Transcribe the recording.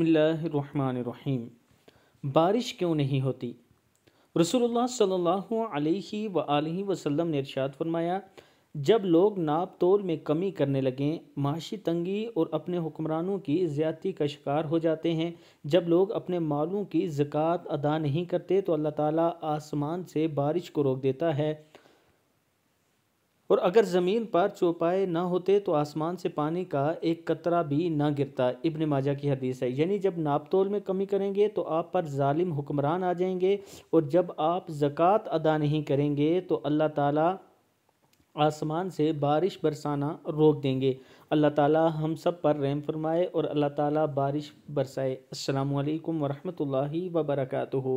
बसमीम बारिश क्यों नहीं होती रसूलुल्लाह सल्लल्लाहु अलैहि व आलिहि वसल्लम ने इरशाद फरमाया जब लोग नाप तोल में कमी करने लगें माशी तंगी और अपने हुक्मरानों की ज़्यादती का शिकार हो जाते हैं जब लोग अपने मालों की ज़क़़त अदा नहीं करते तो अल्लाह ताला आसमान से बारिश को रोक देता है और अगर ज़मीन पर चौपाए ना होते तो आसमान से पानी का एक कतरा भी ना गिरता इब्न माजा की हदीस है यानी जब नापतोल में कमी करेंगे तो आप पर जालिम हुक्मरान आ जाएंगे और जब आप ज़क़़त अदा नहीं करेंगे तो अल्लाह ताला आसमान से बारिश बरसाना रोक देंगे अल्लाह ताला हम सब पर रहम फरमाए और अल्लाह ताला बारिश बरसाए अस्सलाम वालेकुम वरहमतुल्लाहि वबरकatuh